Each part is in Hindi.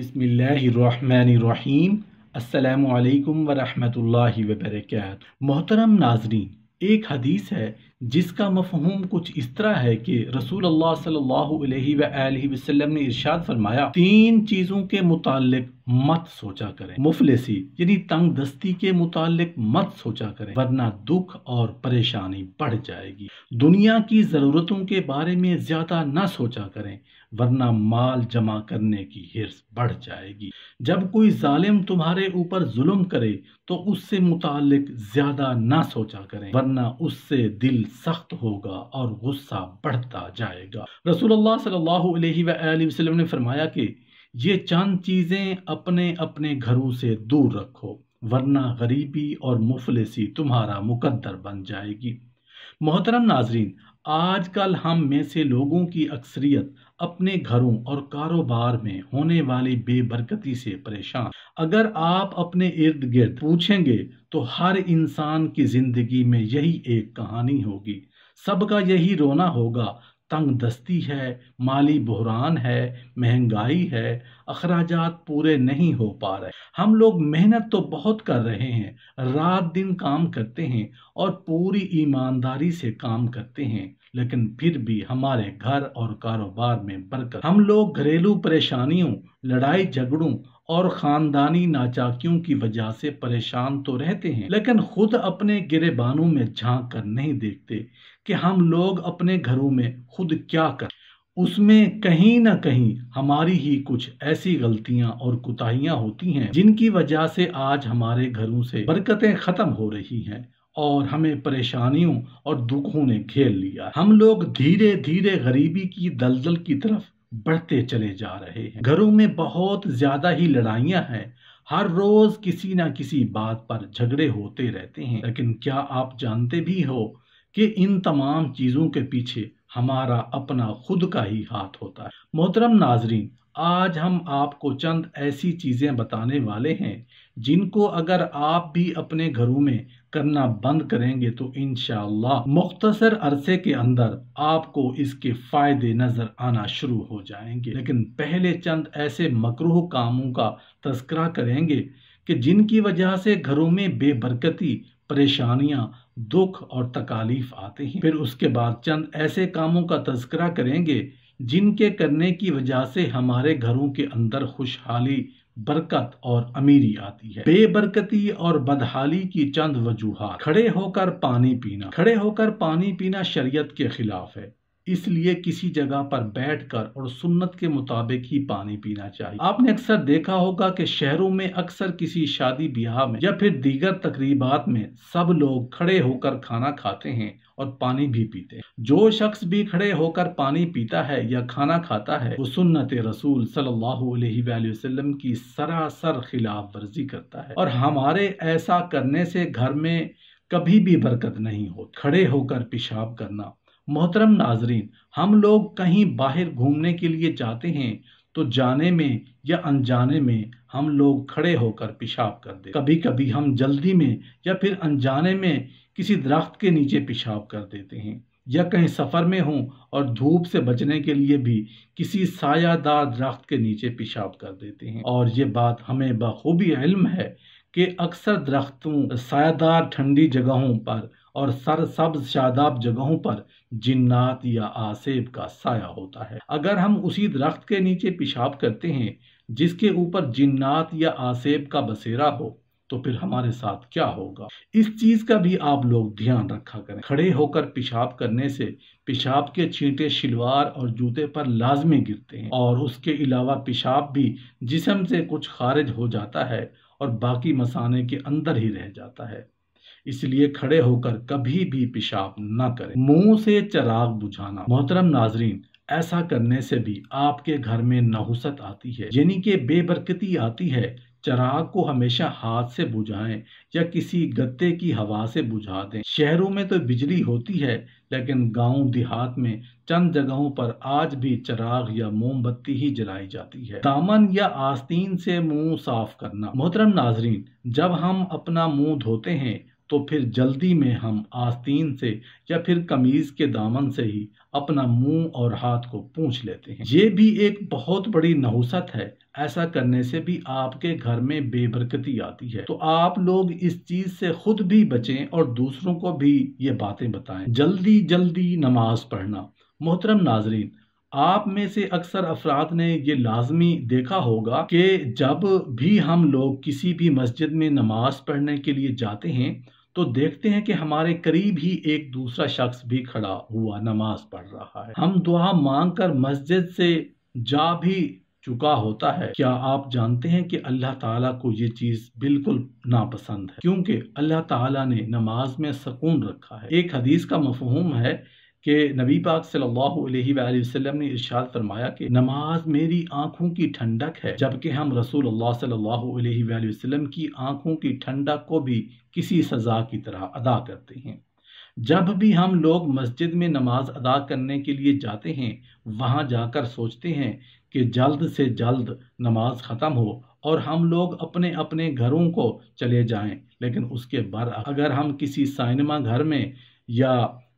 बसमीम् अल्लाम वरहमल वर्क मोहतरम नाजरीन एक हदीस है जिसका मफहूम कुछ इस तरह है कि रसूल अल्लाह सल्लल्लाहु अलैहि वसल्लम ने इरशाद फरमाया तीन चीज़ों के मुतालिक मत सोचा करें मुफलसी यानी तंग दस्ती के मुतालिक मत सोचा करें वरना दुख और परेशानी बढ़ जाएगी दुनिया की ज़रूरतों के बारे में ज़्यादा ना सोचा करें वरना माल जमा करने की हिर्स बढ़ जाएगी जब कोई जालिम तुम्हारे ऊपर जुल्म करे तो उससे मुतालिक ज़्यादा ना सोचा करें वरना उससे दिल सख्त होगा और गुस्सा बढ़ता जाएगा रसूल सल्लल्लाहु अलैहि वसल्लम ने फरमाया कि ये चंद चीज़ें अपने अपने घरों से दूर रखो वरना गरीबी और मुफलसी तुम्हारा मुकद्दर बन जाएगी मोहतरम नाजरीन आजकल हम में से लोगों की अक्सरियत अपने घरों और कारोबार में होने वाली बेबरकती से परेशान अगर आप अपने इर्द गिर्द पूछेंगे तो हर इंसान की जिंदगी में यही एक कहानी होगी सबका यही रोना होगा तंग दस्ती है माली बहरान है महंगाई है अखराज पूरे नहीं हो पा रहे हम लोग मेहनत तो बहुत कर रहे हैं रात दिन काम करते हैं और पूरी ईमानदारी से काम करते हैं लेकिन फिर भी हमारे घर और कारोबार में बरकत हम लोग घरेलू परेशानियों लड़ाई झगड़ों और खानदानी नाचाकियों की वजह से परेशान तो रहते हैं लेकिन खुद अपने गिरेबानों में झांक कर नहीं देखते कि हम लोग अपने घरों में खुद क्या कर उसमें कहीं ना कहीं हमारी ही कुछ ऐसी गलतियां और कुताहियां होती हैं जिनकी वजह से आज हमारे घरों से बरकतें खत्म हो रही हैं और हमें परेशानियों और दुखों ने घेर लिया हम लोग धीरे धीरे गरीबी की दलदल की तरफ बढ़ते चले जा रहे हैं घरों में बहुत ज्यादा ही लड़ाइयाँ हैं हर रोज किसी ना किसी बात पर झगड़े होते रहते हैं लेकिन क्या आप जानते भी हो कि इन तमाम चीज़ों के पीछे हमारा अपना खुद का ही हाथ होता है मोहतरम नाजरीन आज हम आपको चंद ऐसी चीज़ें बताने वाले हैं जिनको अगर आप भी अपने घरों में करना बंद करेंगे तो इन मुख्तसर अरसे के अंदर आपको इसके फ़ायदे नज़र आना शुरू हो जाएंगे लेकिन पहले चंद ऐसे मकरूह कामों का तस्करा करेंगे कि जिनकी वजह से घरों में बेबरकती परेशानियाँ दुख और तकालीफ आते हैं फिर उसके बाद चंद ऐसे कामों का तस्करा करेंगे जिनके करने की वजह से हमारे घरों के अंदर खुशहाली बरकत और अमीरी आती है बेबरकती और बदहाली की चंद वजूहत खड़े होकर पानी पीना खड़े होकर पानी पीना शरीयत के खिलाफ है इसलिए किसी जगह पर बैठकर और सुन्नत के मुताबिक ही पानी पीना चाहिए आपने अक्सर देखा होगा कि शहरों में अक्सर किसी शादी ब्याह में या फिर दीगर तकरीबात में सब लोग खड़े होकर खाना खाते हैं और पानी भी पीते हैं जो शख्स भी खड़े होकर पानी पीता है या खाना खाता है वो सुन्नत रसूल सल्लल्लाहु अलैहि वसल्लम की सरासर खिलाफ वर्जी करता है और हमारे ऐसा करने से घर में कभी भी बरकत नहीं हो खड़े होकर पेशाब करना मोहतरम नाजरीन हम लोग कहीं बाहर घूमने के लिए जाते हैं तो जाने में या अनजाने में हम लोग खड़े होकर पेशाब कर दे कभी कभी हम जल्दी में या फिर अनजाने में किसी दरख्त के नीचे पेशाब कर देते हैं या कहीं सफ़र में हों और धूप से बचने के लिए भी किसी सायादार दरख्त के नीचे पेशाब कर देते हैं और ये बात हमें बखूबी इल्म है कि अक्सर दरख्तों सायादार ठंडी जगहों पर और सर सब शादाब जगहों पर जिन्नात या आसेब का साया होता है अगर हम उसी दरख्त के नीचे पेशाब करते हैं जिसके ऊपर जिन्नात या आसेब का बसेरा हो तो फिर हमारे साथ क्या होगा इस चीज का भी आप लोग ध्यान रखा करें खड़े होकर पेशाब करने से पेशाब के छींटे शिलवार और जूते पर लाजमी गिरते हैं और उसके अलावा पेशाब भी जिसम से कुछ खारिज हो जाता है और बाकी मसाने के अंदर ही रह जाता है इसलिए खड़े होकर कभी भी पेशाब न करें मुंह से चराग बुझाना मोहतरम नाजरीन ऐसा करने से भी आपके घर में नहुसत आती है यानी कि बेबरकती आती है चराग को हमेशा हाथ से बुझाएं या किसी गत्ते की हवा से बुझा दें शहरों में तो बिजली होती है लेकिन गांव देहात में चंद जगहों पर आज भी चराग या मोमबत्ती ही जलाई जाती है दामन या आस्तीन से मुंह साफ करना मोहतरम नाजरीन जब हम अपना मुंह धोते हैं तो फिर जल्दी में हम आस्तीन से या फिर कमीज के दामन से ही अपना मुंह और हाथ को पूछ लेते हैं ये भी एक बहुत बड़ी नहुसत है ऐसा करने से भी आपके घर में बेबरकती आती है तो आप लोग इस चीज से खुद भी बचें और दूसरों को भी ये बातें बताएं जल्दी जल्दी नमाज पढ़ना मोहतरम नाजरीन आप में से अक्सर अफराद ने ये लाजमी देखा होगा कि जब भी हम लोग किसी भी मस्जिद में नमाज पढ़ने के लिए जाते हैं तो देखते हैं कि हमारे करीब ही एक दूसरा शख्स भी खड़ा हुआ नमाज पढ़ रहा है हम दुआ मांग कर मस्जिद से जा भी चुका होता है क्या आप जानते हैं कि अल्लाह ताला को ये चीज़ बिल्कुल नापसंद है क्योंकि अल्लाह ताला ने नमाज में सकून रखा है एक हदीस का मफहूम है कि नबी पाक सल्लल्लाहु अलैहि वसल्लम ने इरशाद फरमाया कि नमाज मेरी आंखों की ठंडक है जबकि हम रसूल अल्लाह सल्लल्लाहु अलैहि वसल्लम की आंखों की ठंडक को भी किसी सज़ा की तरह अदा करते हैं जब भी हम लोग मस्जिद में नमाज अदा करने के लिए जाते हैं वहाँ जाकर सोचते हैं कि जल्द से जल्द नमाज ख़त्म हो और हम लोग अपने अपने घरों को चले जाएं लेकिन उसके बाद अगर हम किसी साइनमा घर में या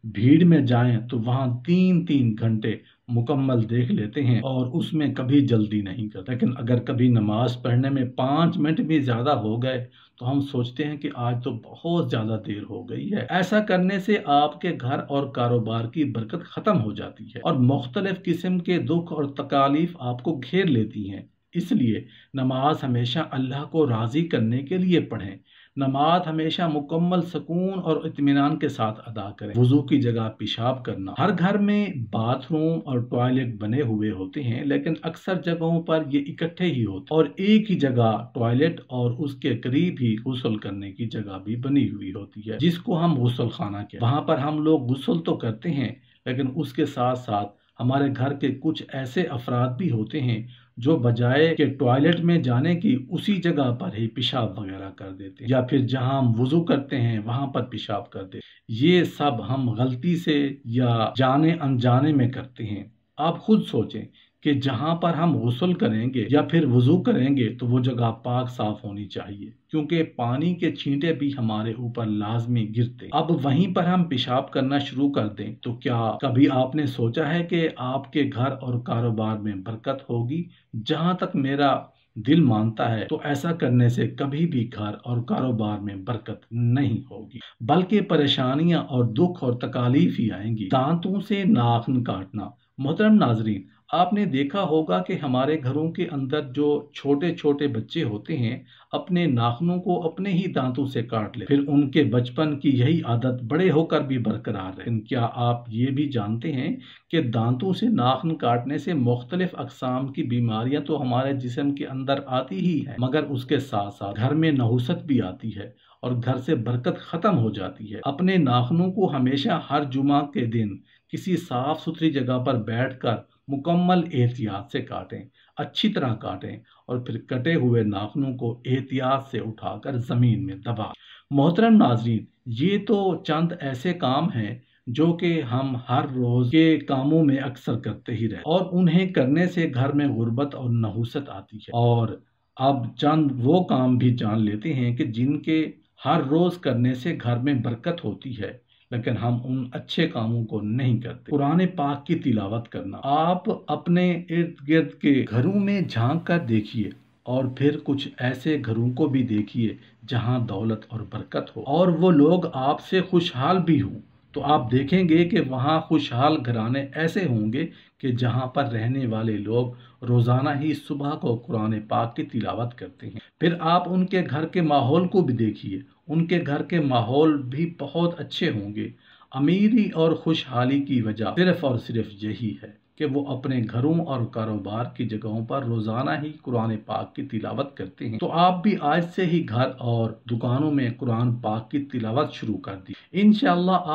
भीड़ में जाएं तो वहां तीन तीन घंटे मुकम्मल देख लेते हैं और उसमें कभी जल्दी नहीं करते लेकिन अगर कभी नमाज पढ़ने में पाँच मिनट भी ज़्यादा हो गए तो हम सोचते हैं कि आज तो बहुत ज़्यादा देर हो गई है ऐसा करने से आपके घर और कारोबार की बरकत ख़त्म हो जाती है और मुख्तलिफ़ किस्म के दुख और तकालीफ आपको घेर लेती हैं इसलिए नमाज हमेशा अल्लाह को राज़ी करने के लिए पढ़ें नमाज हमेशा मुकम्मल सुकून और इतमान के साथ अदा करें वजू की जगह पेशाब करना हर घर में बाथरूम और टॉयलेट बने हुए होते हैं लेकिन अक्सर जगहों पर ये इकट्ठे ही होते और एक ही जगह टॉयलेट और उसके करीब ही गुसल करने की जगह भी बनी हुई होती है जिसको हम गुसल खाना कहते वहाँ पर हम लोग गुसल तो करते हैं लेकिन उसके साथ साथ हमारे घर के कुछ ऐसे अफराद भी होते हैं जो बजाय के टॉयलेट में जाने की उसी जगह पर ही पेशाब वगैरह कर देते या फिर जहां हम वजू करते हैं वहां पर पेशाब कर दे ये सब हम गलती से या जाने अनजाने में करते हैं आप खुद सोचें कि जहाँ पर हम गसल करेंगे या फिर वजू करेंगे तो वो जगह पाक साफ होनी चाहिए क्योंकि पानी के छींटे भी हमारे ऊपर लाजमी गिरते अब वहीं पर हम पेशाब करना शुरू कर दें तो क्या कभी आपने सोचा है कि आपके घर और कारोबार में बरकत होगी जहाँ तक मेरा दिल मानता है तो ऐसा करने से कभी भी घर और कारोबार में बरकत नहीं होगी बल्कि परेशानियां और दुख और तकालीफ ही आएंगी दांतों से नाखन काटना मोहतरम नाजरीन आपने देखा होगा कि हमारे घरों के अंदर जो छोटे छोटे बच्चे होते हैं अपने नाखनों को अपने ही दांतों से काट ले फिर उनके बचपन की यही आदत बड़े होकर भी बरकरार है क्या आप ये भी जानते हैं कि दांतों से नाखन काटने से मुख्तलिफ अकसाम की बीमारियां तो हमारे जिसम के अंदर आती ही है मगर उसके साथ साथ घर में नहुसत भी आती है और घर से बरकत ख़त्म हो जाती है अपने नाखनों को हमेशा हर जुमा के दिन किसी साफ सुथरी जगह पर बैठ कर मुकम्मल एहतियात से काटें अच्छी तरह काटें और फिर कटे हुए नाखनों को एहतियात से उठाकर ज़मीन में दबा मोहतरम नाजरीन ये तो चंद ऐसे काम हैं जो कि हम हर रोज के कामों में अक्सर करते ही रहे और उन्हें करने से घर में गुर्बत और नहुसत आती है और अब चंद वो काम भी जान लेते हैं कि जिनके हर रोज करने से घर में बरकत होती है लेकिन हम उन अच्छे कामों को नहीं करते पुराने पाक की तिलावत करना आप अपने इर्द गिर्द के घरों में झांक कर देखिए और फिर कुछ ऐसे घरों को भी देखिए जहाँ दौलत और बरकत हो और वो लोग आपसे खुशहाल भी हों तो आप देखेंगे कि वहाँ खुशहाल घराने ऐसे होंगे कि जहाँ पर रहने वाले लोग रोज़ाना ही सुबह को कुरान पाक की तिलावत करते हैं फिर आप उनके घर के माहौल को भी देखिए उनके घर के माहौल भी बहुत अच्छे होंगे अमीरी और खुशहाली की वजह सिर्फ और सिर्फ यही है कि वो अपने घरों और कारोबार की जगहों पर रोज़ाना ही कुरान पाक की तिलावत करते हैं तो आप भी आज से ही घर और दुकानों में कुरान पाक की तिलावत शुरू कर दी इन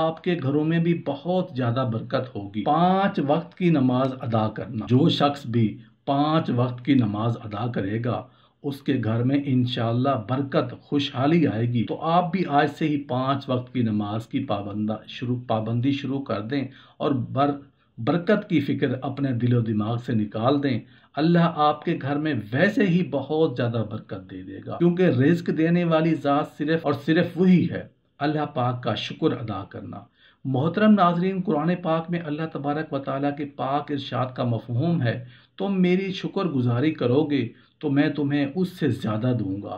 आपके घरों में भी बहुत ज़्यादा बरकत होगी पाँच वक्त की नमाज अदा करना जो शख्स भी पाँच वक्त की नमाज अदा करेगा उसके घर में इनशाला बरकत खुशहाली आएगी तो आप भी आज से ही पाँच वक्त की नमाज की पाबंदा शुरू पाबंदी शुरू कर दें और बर बरकत की फ़िक्र अपने दिलो दिमाग से निकाल दें अल्लाह आपके घर में वैसे ही बहुत ज़्यादा बरकत दे देगा क्योंकि रिस्क देने वाली ज़ात सिर्फ और सिर्फ वही है अल्लाह पाक का शुक्र अदा करना मोहतरम नाजरीन कुरान पाक में अल्लाह तबारक व ताली के पाक इर्शाद का मफहूम है तुम तो मेरी शुक्र गुजारी करोगे तो मैं तुम्हें उससे ज़्यादा दूंगा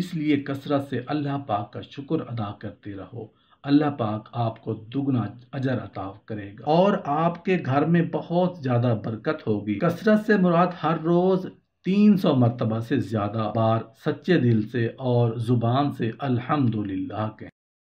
इसलिए कसरत से अल्लाह पाक का शुक्र अदा करते रहो अल्लाह पाक आपको दुगना अजर अताव करेगा और आपके घर में बहुत ज़्यादा बरकत होगी कसरत से मुराद हर रोज़ तीन सौ मरतबा से ज़्यादा बार सच्चे दिल से और ज़ुबान से अल्हम्दुलिल्लाह कहें